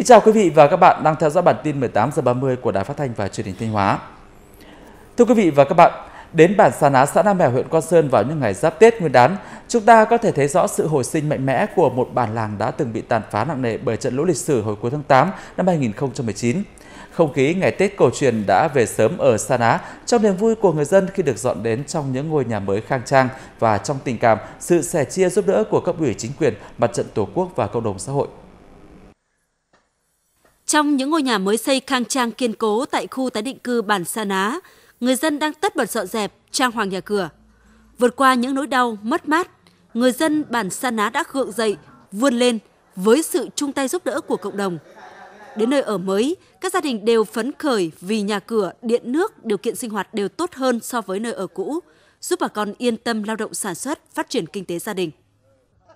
Kính chào quý vị và các bạn đang theo dõi bản tin 18 giờ 30 của Đài Phát thanh và Truyền hình Thanh Hóa. Thưa quý vị và các bạn, đến bản Sa Ná xã Nam Mèo huyện Quan Sơn vào những ngày giáp Tết Nguyên đán, chúng ta có thể thấy rõ sự hồi sinh mạnh mẽ của một bản làng đã từng bị tàn phá nặng nề bởi trận lũ lịch sử hồi cuối tháng 8 năm 2019. Không khí ngày Tết cổ truyền đã về sớm ở Sa Ná trong niềm vui của người dân khi được dọn đến trong những ngôi nhà mới khang trang và trong tình cảm, sự sẻ chia giúp đỡ của cấp ủy chính quyền, mặt trận Tổ quốc và cộng đồng xã hội. Trong những ngôi nhà mới xây khang trang kiên cố tại khu tái định cư Bản Sa Ná, người dân đang tất bật dọn dẹp, trang hoàng nhà cửa. Vượt qua những nỗi đau, mất mát, người dân Bản Sa Ná đã gượng dậy, vươn lên với sự chung tay giúp đỡ của cộng đồng. Đến nơi ở mới, các gia đình đều phấn khởi vì nhà cửa, điện nước, điều kiện sinh hoạt đều tốt hơn so với nơi ở cũ, giúp bà con yên tâm lao động sản xuất, phát triển kinh tế gia đình. Nhà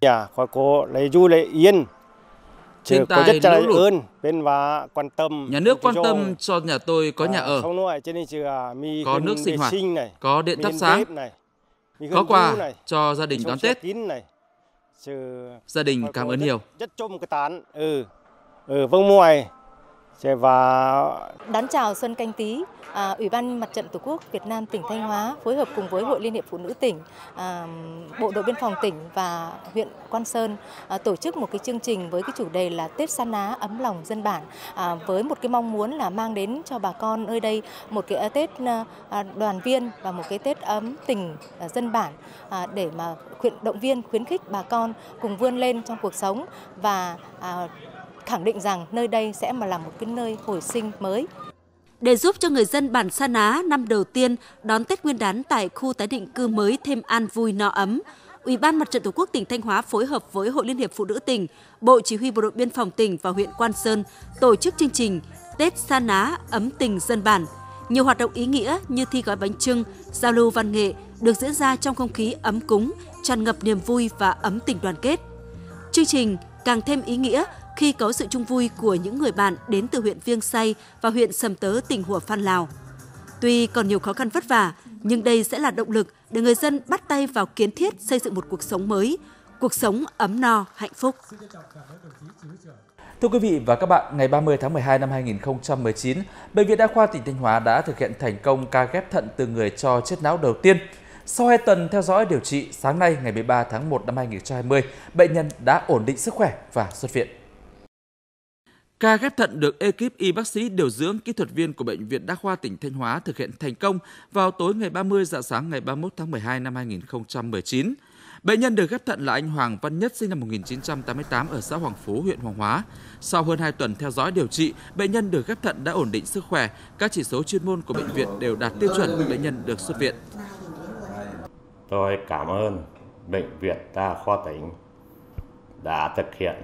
dạ, có cô lấy du lấy yên, trên tay lũ lụt. Nhà nước quan tâm cho nhà tôi có nhà à, ở, à, có nước sinh hoạt, có điện thắp sáng, có quà cho gia đình đón Tết. Gia đình cảm ơn nhiều. Ừ. ừ, vâng mùi và đón chào xuân canh tí à, ủy ban mặt trận tổ quốc việt nam tỉnh thanh hóa phối hợp cùng với hội liên hiệp phụ nữ tỉnh à, bộ đội biên phòng tỉnh và huyện quan sơn à, tổ chức một cái chương trình với cái chủ đề là tết sa ná ấm lòng dân bản à, với một cái mong muốn là mang đến cho bà con nơi đây một cái à, tết à, à, đoàn viên và một cái tết ấm tình à, dân bản à, để mà khuyến động viên khuyến khích bà con cùng vươn lên trong cuộc sống và à, khẳng định rằng nơi đây sẽ mà là một cái nơi hồi sinh mới. Để giúp cho người dân bản Sa Ná năm đầu tiên đón Tết Nguyên đán tại khu tái định cư mới thêm an vui no ấm, Ủy ban Mặt trận Tổ quốc tỉnh Thanh Hóa phối hợp với Hội Liên hiệp Phụ nữ tỉnh, Bộ Chỉ huy Bộ đội Biên phòng tỉnh và huyện Quan Sơn tổ chức chương trình Tết Sa Ná ấm tình dân bản. Nhiều hoạt động ý nghĩa như thi gói bánh trưng, giao lưu văn nghệ được diễn ra trong không khí ấm cúng, tràn ngập niềm vui và ấm tình đoàn kết. Chương trình càng thêm ý nghĩa khi có sự chung vui của những người bạn đến từ huyện Viêng Say và huyện Sầm Tớ, tỉnh Hủa Phan, Lào. Tuy còn nhiều khó khăn vất vả, nhưng đây sẽ là động lực để người dân bắt tay vào kiến thiết xây dựng một cuộc sống mới, cuộc sống ấm no, hạnh phúc. Thưa quý vị và các bạn, ngày 30 tháng 12 năm 2019, Bệnh viện Đa khoa tỉnh Thanh Hóa đã thực hiện thành công ca ghép thận từ người cho chết não đầu tiên. Sau 2 tuần theo dõi điều trị, sáng nay ngày 13 tháng 1 năm 2020, bệnh nhân đã ổn định sức khỏe và xuất viện. Ca ghép thận được ekip y bác sĩ điều dưỡng kỹ thuật viên của Bệnh viện Đa khoa tỉnh Thanh Hóa thực hiện thành công vào tối ngày 30 dạng sáng ngày 31 tháng 12 năm 2019. Bệnh nhân được ghép thận là anh Hoàng Văn Nhất sinh năm 1988 ở xã Hoàng Phú, huyện Hoàng Hóa. Sau hơn 2 tuần theo dõi điều trị, bệnh nhân được ghép thận đã ổn định sức khỏe, các chỉ số chuyên môn của bệnh viện đều đạt tiêu chuẩn, bệnh nhân được xuất viện. Tôi cảm ơn Bệnh viện Đa khoa tỉnh đã thực hiện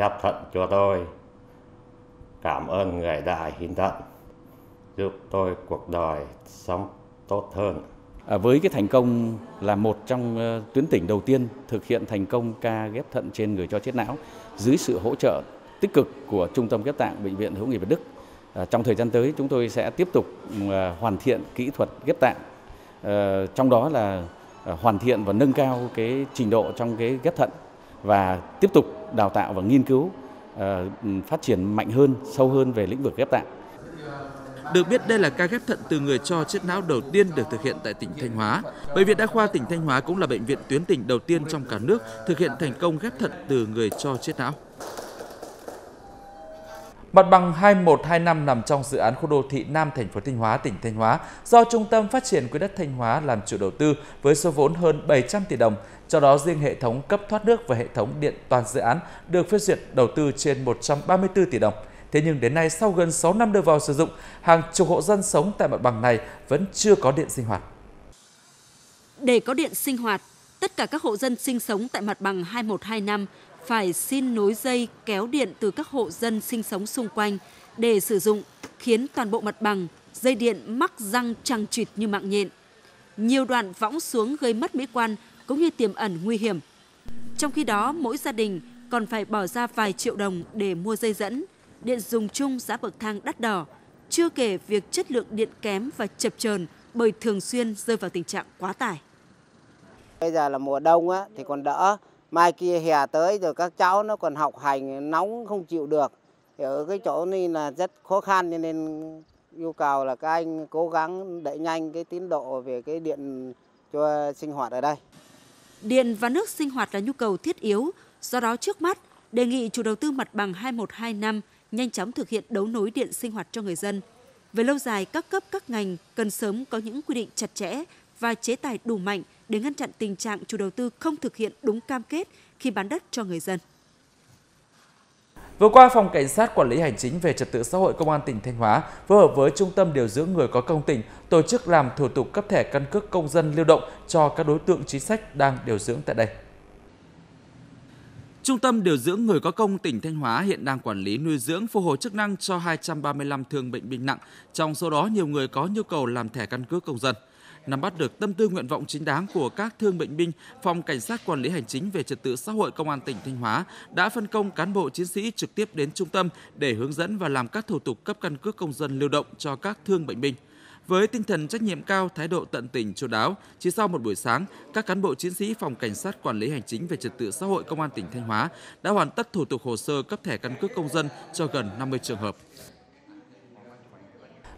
chấp thận cho tôi cảm ơn người đại hiến thận giúp tôi cuộc đời sống tốt hơn à, với cái thành công là một trong ờ, tuyến tỉnh đầu tiên thực hiện thành công ca ghép thận trên người cho chết não dưới sự hỗ trợ tích cực của trung tâm ghép tạng bệnh viện hữu nghị việt đức à, trong thời gian tới chúng tôi sẽ tiếp tục uh, hoàn thiện kỹ thuật ghép tạng uh, trong đó là ờ, hoàn thiện và nâng cao cái trình độ trong cái ghép thận và tiếp tục đào tạo và nghiên cứu ờ, phát triển mạnh hơn, sâu hơn về lĩnh vực ghép tạng. Được biết đây là ca ghép thận từ người cho chết não đầu tiên được thực hiện tại tỉnh Thanh Hóa. Bệnh viện Đa khoa tỉnh Thanh Hóa cũng là bệnh viện tuyến tỉnh đầu tiên trong cả nước thực hiện thành công ghép thận từ người cho chết não. Mặt bằng 2125 nằm trong dự án khu đô thị Nam thành phố Thanh Hóa, tỉnh Thanh Hóa do Trung tâm Phát triển Quỹ đất Thanh Hóa làm chủ đầu tư với số vốn hơn 700 tỷ đồng. Cho đó riêng hệ thống cấp thoát nước và hệ thống điện toàn dự án được phê duyệt đầu tư trên 134 tỷ đồng. Thế nhưng đến nay sau gần 6 năm đưa vào sử dụng, hàng chục hộ dân sống tại mặt bằng này vẫn chưa có điện sinh hoạt. Để có điện sinh hoạt, tất cả các hộ dân sinh sống tại mặt bằng 2125 phải xin nối dây kéo điện từ các hộ dân sinh sống xung quanh để sử dụng, khiến toàn bộ mặt bằng, dây điện mắc răng trăng trịt như mạng nhện. Nhiều đoạn võng xuống gây mất mỹ quan cũng như tiềm ẩn nguy hiểm. Trong khi đó, mỗi gia đình còn phải bỏ ra vài triệu đồng để mua dây dẫn, điện dùng chung giá bậc thang đắt đỏ, chưa kể việc chất lượng điện kém và chập chờn bởi thường xuyên rơi vào tình trạng quá tải. Bây giờ là mùa đông á, thì còn đỡ, mai kia hè tới rồi các cháu nó còn học hành nóng không chịu được thì ở cái chỗ này là rất khó khăn cho nên yêu cầu là các anh cố gắng đẩy nhanh cái tiến độ về cái điện cho sinh hoạt ở đây. Điện và nước sinh hoạt là nhu cầu thiết yếu, do đó trước mắt đề nghị chủ đầu tư mặt bằng 2125 nhanh chóng thực hiện đấu nối điện sinh hoạt cho người dân. Về lâu dài, các cấp các ngành cần sớm có những quy định chặt chẽ và chế tài đủ mạnh để ngăn chặn tình trạng chủ đầu tư không thực hiện đúng cam kết khi bán đất cho người dân. Vừa qua, Phòng Cảnh sát Quản lý Hành chính về Trật tự xã hội Công an tỉnh Thanh Hóa phối hợp với Trung tâm Điều dưỡng Người có công tỉnh tổ chức làm thủ tục cấp thẻ căn cước công dân lưu động cho các đối tượng chính sách đang điều dưỡng tại đây. Trung tâm Điều dưỡng Người có công tỉnh Thanh Hóa hiện đang quản lý nuôi dưỡng phục hồi chức năng cho 235 thương bệnh binh nặng, trong số đó nhiều người có nhu cầu làm thẻ căn cước công dân – nắm bắt được tâm tư nguyện vọng chính đáng của các thương bệnh binh, Phòng Cảnh sát Quản lý Hành chính về Trật tự xã hội Công an tỉnh Thanh Hóa đã phân công cán bộ chiến sĩ trực tiếp đến trung tâm để hướng dẫn và làm các thủ tục cấp căn cước công dân lưu động cho các thương bệnh binh. Với tinh thần trách nhiệm cao, thái độ tận tình chu đáo, chỉ sau một buổi sáng, các cán bộ chiến sĩ phòng cảnh sát quản lý hành chính về trật tự xã hội công an tỉnh Thanh Hóa đã hoàn tất thủ tục hồ sơ cấp thẻ căn cước công dân cho gần 50 trường hợp.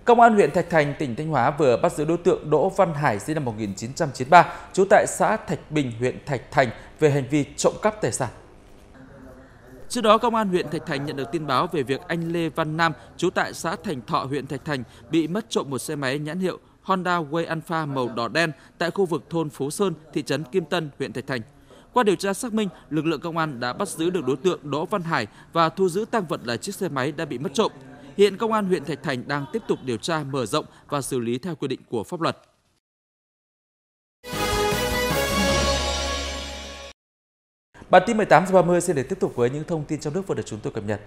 Công an huyện Thạch Thành, tỉnh Thanh Hóa vừa bắt giữ đối tượng Đỗ Văn Hải sinh năm 1993, trú tại xã Thạch Bình, huyện Thạch Thành về hành vi trộm cắp tài sản. Trước đó, Công an huyện Thạch Thành nhận được tin báo về việc anh Lê Văn Nam, trú tại xã Thành Thọ, huyện Thạch Thành, bị mất trộm một xe máy nhãn hiệu Honda Way Alpha màu đỏ đen tại khu vực thôn Phú Sơn, thị trấn Kim Tân, huyện Thạch Thành. Qua điều tra xác minh, lực lượng công an đã bắt giữ được đối tượng Đỗ Văn Hải và thu giữ tăng vật là chiếc xe máy đã bị mất trộm. Hiện công an huyện Thạch Thành đang tiếp tục điều tra mở rộng và xử lý theo quy định của pháp luật. Bản tin 18 giờ 30 sẽ để tiếp tục với những thông tin trong nước vừa được chúng tôi cập nhật.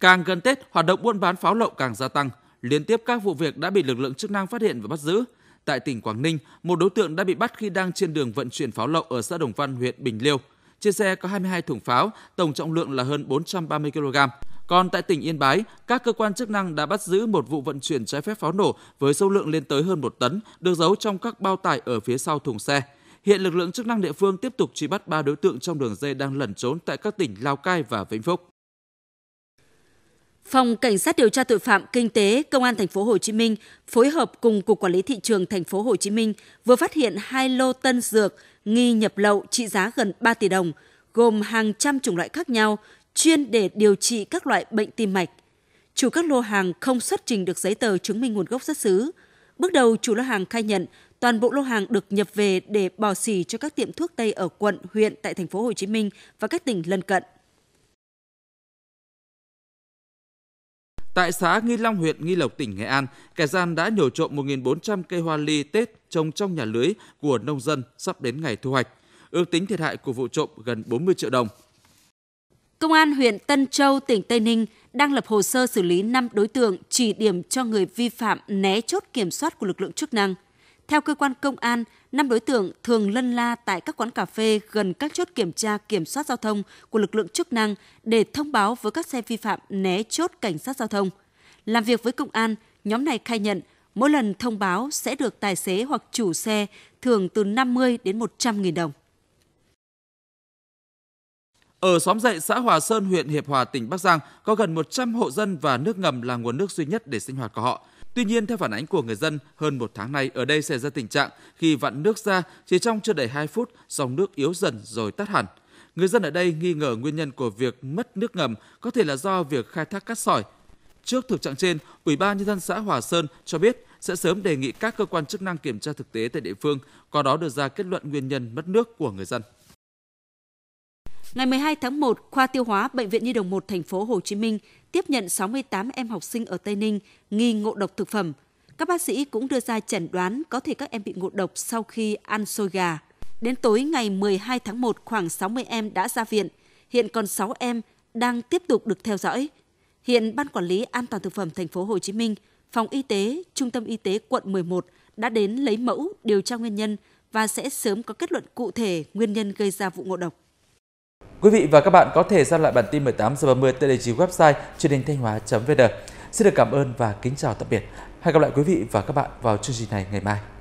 Càng gần Tết, hoạt động buôn bán pháo lậu càng gia tăng. Liên tiếp các vụ việc đã bị lực lượng chức năng phát hiện và bắt giữ. Tại tỉnh Quảng Ninh, một đối tượng đã bị bắt khi đang trên đường vận chuyển pháo lậu ở xã Đồng Văn, huyện Bình Liêu. Trên xe có 22 thùng pháo, tổng trọng lượng là hơn 430 kg. Còn tại tỉnh Yên Bái, các cơ quan chức năng đã bắt giữ một vụ vận chuyển trái phép pháo nổ với số lượng lên tới hơn một tấn, được giấu trong các bao tải ở phía sau thùng xe. Hiện lực lượng chức năng địa phương tiếp tục truy bắt 3 đối tượng trong đường dây đang lẩn trốn tại các tỉnh Lào Cai và Vĩnh Phúc. Phòng Cảnh sát điều tra tội phạm kinh tế Công an thành phố Hồ Chí Minh phối hợp cùng Cục Quản lý thị trường thành phố Hồ Chí Minh vừa phát hiện hai lô tân dược nghi nhập lậu trị giá gần 3 tỷ đồng, gồm hàng trăm chủng loại khác nhau chuyên để điều trị các loại bệnh tim mạch. Chủ các lô hàng không xuất trình được giấy tờ chứng minh nguồn gốc xuất xứ. Bước đầu chủ lô hàng khai nhận toàn bộ lô hàng được nhập về để bò xỉ cho các tiệm thuốc tây ở quận, huyện tại thành phố Hồ Chí Minh và các tỉnh lân cận. Tại xã Nghi Long, huyện Nghi Lộc, tỉnh Nghệ An, kẻ gian đã nhổ trộm 1.400 cây hoa ly Tết trồng trong nhà lưới của nông dân sắp đến ngày thu hoạch. Ước tính thiệt hại của vụ trộm gần 40 triệu đồng. Công an huyện Tân Châu, tỉnh Tây Ninh đang lập hồ sơ xử lý 5 đối tượng chỉ điểm cho người vi phạm né chốt kiểm soát của lực lượng chức năng. Theo cơ quan công an, 5 đối tượng thường lân la tại các quán cà phê gần các chốt kiểm tra kiểm soát giao thông của lực lượng chức năng để thông báo với các xe vi phạm né chốt cảnh sát giao thông. Làm việc với công an, nhóm này khai nhận mỗi lần thông báo sẽ được tài xế hoặc chủ xe thưởng từ 50 đến 100 nghìn đồng. Ở xóm dậy xã Hòa Sơn, huyện Hiệp Hòa, tỉnh Bắc Giang có gần 100 hộ dân và nước ngầm là nguồn nước duy nhất để sinh hoạt của họ. Tuy nhiên, theo phản ánh của người dân, hơn một tháng nay ở đây xảy ra tình trạng khi vặn nước ra chỉ trong chưa đầy 2 phút, dòng nước yếu dần rồi tắt hẳn. Người dân ở đây nghi ngờ nguyên nhân của việc mất nước ngầm có thể là do việc khai thác cát sỏi. Trước thực trạng trên, Ủy ban nhân dân xã Hòa Sơn cho biết sẽ sớm đề nghị các cơ quan chức năng kiểm tra thực tế tại địa phương, qua đó đưa ra kết luận nguyên nhân mất nước của người dân. Ngày 12 tháng 1, khoa tiêu hóa bệnh viện Nhi đồng 1 thành phố Hồ Chí Minh tiếp nhận 68 em học sinh ở Tây Ninh nghi ngộ độc thực phẩm. Các bác sĩ cũng đưa ra chẩn đoán có thể các em bị ngộ độc sau khi ăn xôi gà. Đến tối ngày 12 tháng 1, khoảng 60 em đã ra viện. Hiện còn 6 em đang tiếp tục được theo dõi. Hiện Ban Quản lý An toàn thực phẩm thành phố Hồ Chí Minh, Phòng Y tế, Trung tâm Y tế quận 11 đã đến lấy mẫu, điều tra nguyên nhân và sẽ sớm có kết luận cụ thể nguyên nhân gây ra vụ ngộ độc. Quý vị và các bạn có thể xem lại bản tin 18 giờ 30 tại địa chỉ website truyền hình thanh hóa.vn. Xin được cảm ơn và kính chào tạm biệt. Hẹn gặp lại quý vị và các bạn vào chương trình này ngày mai.